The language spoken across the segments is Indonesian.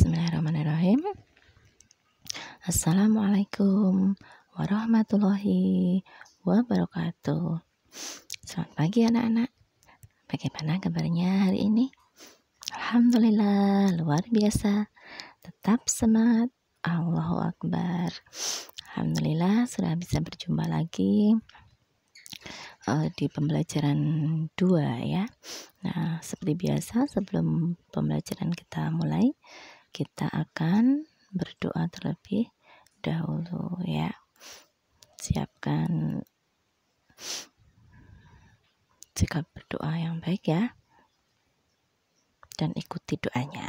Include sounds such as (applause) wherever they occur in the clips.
Bismillahirrahmanirrahim. Assalamualaikum warahmatullahi wabarakatuh. Selamat pagi anak-anak. Bagaimana kabarnya hari ini? Alhamdulillah, luar biasa. Tetap semangat. Allahu Akbar. Alhamdulillah sudah bisa berjumpa lagi eh, di pembelajaran 2 ya. Nah, seperti biasa sebelum pembelajaran kita mulai, kita akan berdoa terlebih dahulu ya. Siapkan sikap berdoa yang baik ya dan ikuti doanya.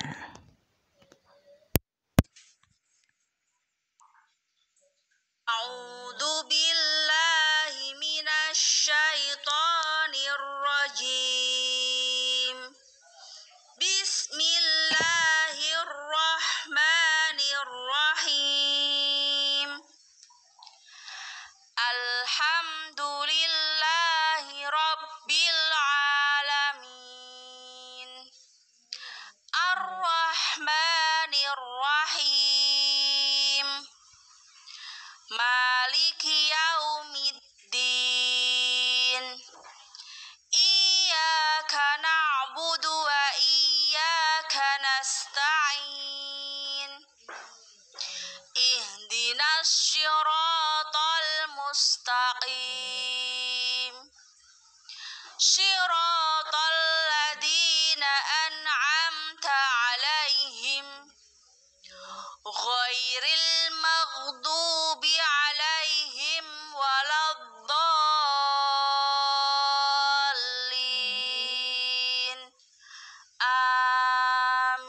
غير المغضوب عليهم ولا الضالين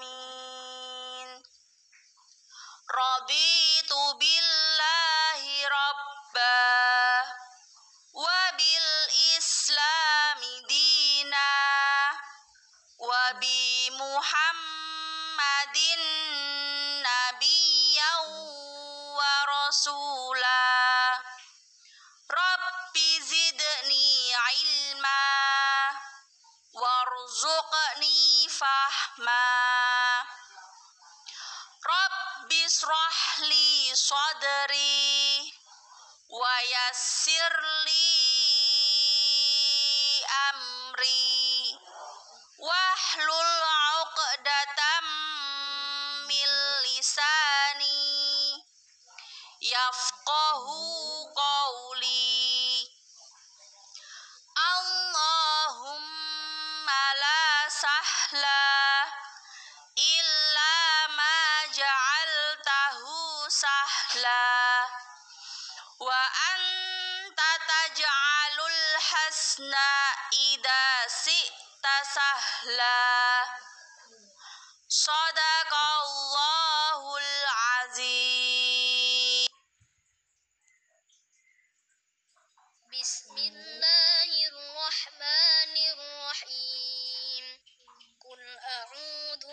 آمين رضيت بالله ربا وبالإسلام دينا وبمحمد rasula Rabbi zidni ilma warzuqni fahma Rabbi sadri wa yassirli amri wahlul 'uqdatan yafqahu qawli Allahumma la sahla illa ma ja'altahu sahla wa anta taj'alul hasna idha si'ta sahla Sadaqa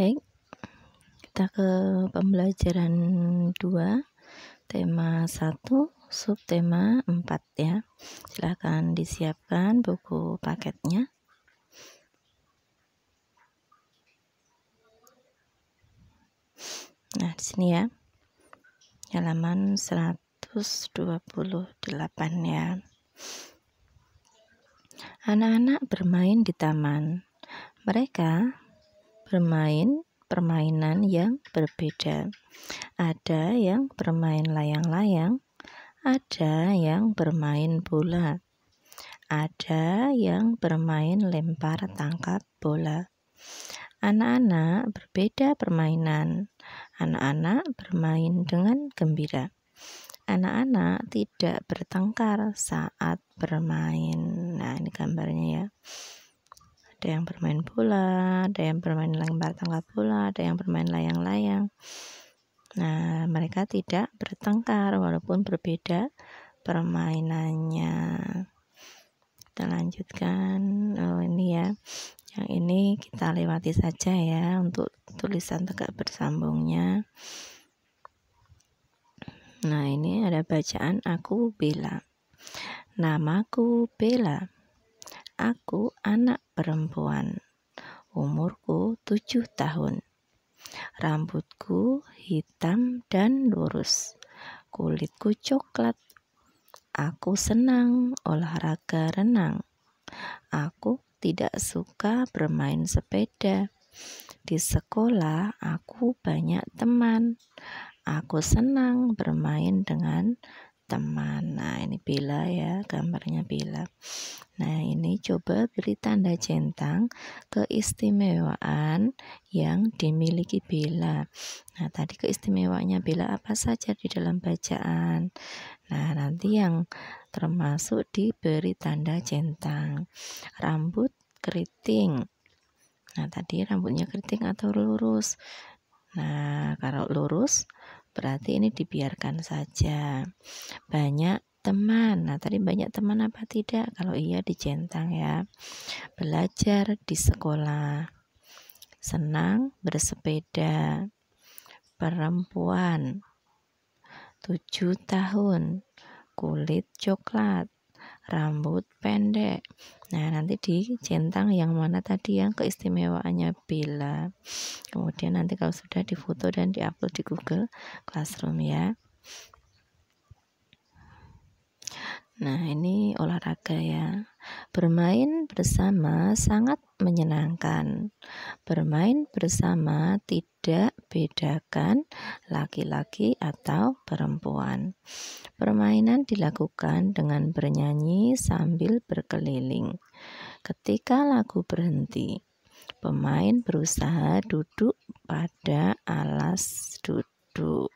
Baik, kita ke pembelajaran 2, tema 1, subtema 4 ya. Silahkan disiapkan buku paketnya. Nah, di sini ya. Halaman 128 ya. Anak-anak bermain di taman. Mereka bermain permainan yang berbeda. Ada yang bermain layang-layang, ada yang bermain bola, ada yang bermain lempar tangkap bola. Anak-anak berbeda permainan. Anak-anak bermain dengan gembira. Anak-anak tidak bertengkar saat bermain. Nah, ini gambarnya ya ada yang bermain bola, ada yang bermain lempar tangga bola, ada yang bermain layang-layang. Nah, mereka tidak bertengkar walaupun berbeda permainannya. Kita lanjutkan. Oh, ini ya. Yang ini kita lewati saja ya untuk tulisan tegak bersambungnya. Nah, ini ada bacaan aku Bella. Namaku Bella aku anak perempuan. Umurku tujuh tahun. Rambutku hitam dan lurus. Kulitku coklat. Aku senang olahraga renang. Aku tidak suka bermain sepeda. Di sekolah, aku banyak teman. Aku senang bermain dengan teman. Bila ya, gambarnya Bila. Nah, ini coba beri tanda centang keistimewaan yang dimiliki bila. Nah, tadi keistimewaannya bila apa saja di dalam bacaan? Nah, nanti yang termasuk diberi tanda centang. Rambut keriting. Nah, tadi rambutnya keriting atau lurus. Nah, kalau lurus berarti ini dibiarkan saja. Banyak teman. Nah, tadi banyak teman apa tidak? Kalau iya di centang ya. Belajar di sekolah. Senang bersepeda. Perempuan. tujuh tahun. Kulit coklat. Rambut pendek. Nah, nanti di centang yang mana tadi yang keistimewaannya bila Kemudian nanti kalau sudah difoto dan diupload di Google Classroom ya. Nah, ini olahraga ya. Bermain bersama sangat menyenangkan. Bermain bersama tidak bedakan laki-laki atau perempuan. Permainan dilakukan dengan bernyanyi sambil berkeliling. Ketika lagu berhenti, pemain berusaha duduk pada alas duduk.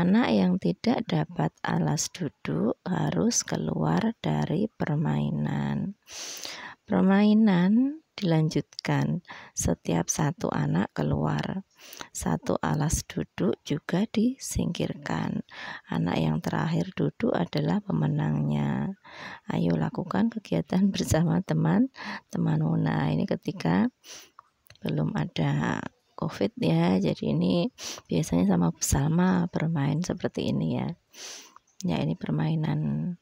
Anak yang tidak dapat alas duduk harus keluar dari permainan. Permainan dilanjutkan. Setiap satu anak keluar. Satu alas duduk juga disingkirkan. Anak yang terakhir duduk adalah pemenangnya. Ayo lakukan kegiatan (laughs) bersama teman teman Nah, ini ketika belum ada COVID ya. Jadi ini biasanya sama sama bermain seperti ini ya. Ya ini permainan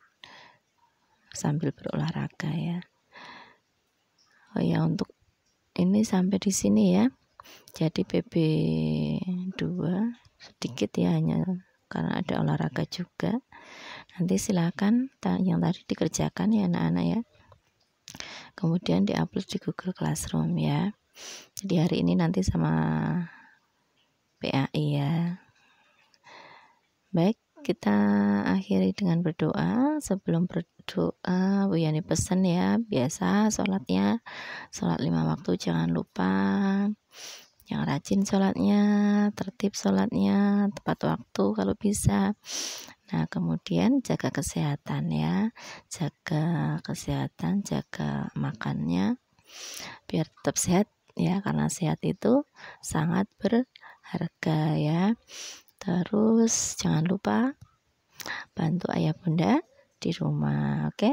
sambil berolahraga ya. Oh ya untuk ini sampai di sini ya. Jadi PB2 sedikit ya hanya karena ada olahraga juga. Nanti silakan yang tadi dikerjakan ya anak-anak ya. Kemudian diupload di Google Classroom ya. Jadi hari ini nanti sama PAI ya. Baik, kita akhiri dengan berdoa. Sebelum berdoa, Bu Yani pesan ya, biasa sholatnya, sholat lima waktu jangan lupa. Yang rajin sholatnya, tertib sholatnya, tepat waktu kalau bisa. Nah, kemudian jaga kesehatan ya, jaga kesehatan, jaga makannya, biar tetap sehat ya karena sehat itu sangat berharga ya terus jangan lupa bantu ayah bunda di rumah oke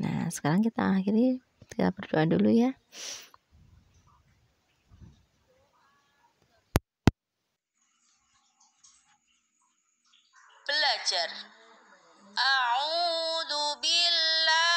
nah sekarang kita akhiri kita berdoa dulu ya belajar A'udhu billahi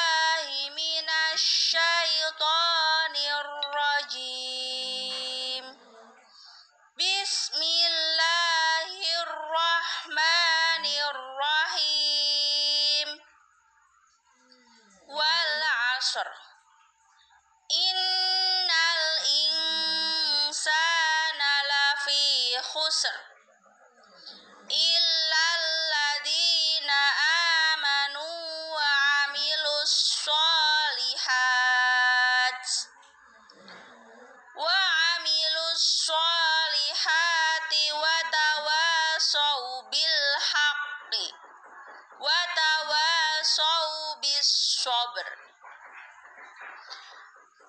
sabar.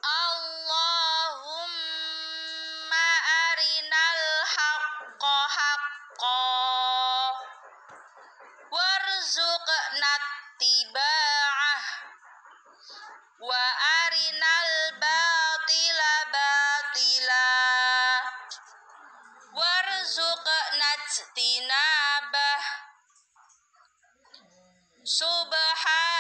Allahumma arinal haqqa haqqa warzuqna tiba'ah wa arinal batila batila warzuqna tinabah subhan